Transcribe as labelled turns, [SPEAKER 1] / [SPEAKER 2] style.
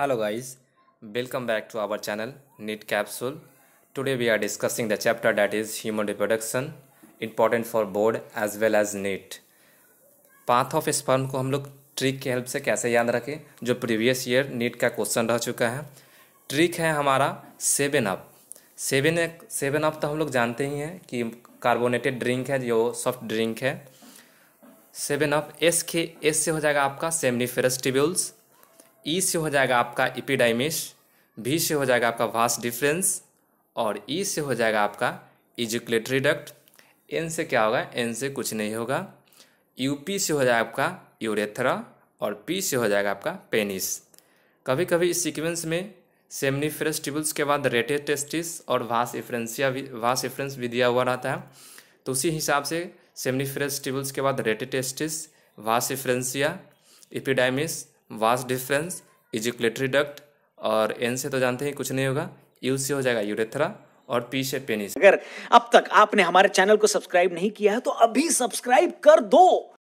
[SPEAKER 1] hello guys, welcome back to our channel NEET capsule today we are discussing the chapter that is human reproduction important for board as well as NEET path of sperm को हम लोग trick के help से कैसे याद रखें जो previous year NEET का क्वेश्चन रह चुका है ट्रिक है हमारा seven up seven seven up तो हम लोग जानते ही हैं कि कार्बोनेटेड ड्रिंक है जो सॉफ्ट ड्रिंक है सेवन अप एस के एस से हो जाएगा आपका सेमनीफेरस टिब्यूल्स ई से हो जाएगा आपका इपिडाइमिस भी से हो जाएगा आपका वास डिफरेंस और ई से हो जाएगा आपका इजुकलेटरी डक्ट एन से क्या होगा एन से कुछ नहीं होगा यूपी से हो जाएगा आपका यूरेथ्रा और पी से हो जाएगा आपका पेनिस कभी कभी इस सीक्वेंस में सेमनीफ्रेस टिबुल्स के बाद रेटे टेस्टिस और वास इफ्रेंसिया वास इफ्रेंस भी दिया हुआ रहता है तो उसी हिसाब से सेमनीफ्रेस टिबुल्स के बाद रेटे टेस्टिस वास efferentia epididymis vas deferens ejaculatory duct और एन से तो जानते हैं कुछ नहीं होगा यू से हो जाएगा यूरेथ्रा और पी से
[SPEAKER 2] पेनिस अगर अब तक आपने हमारे चैनल को सब्सक्राइब नहीं किया है तो अभी सब्सक्राइब कर दो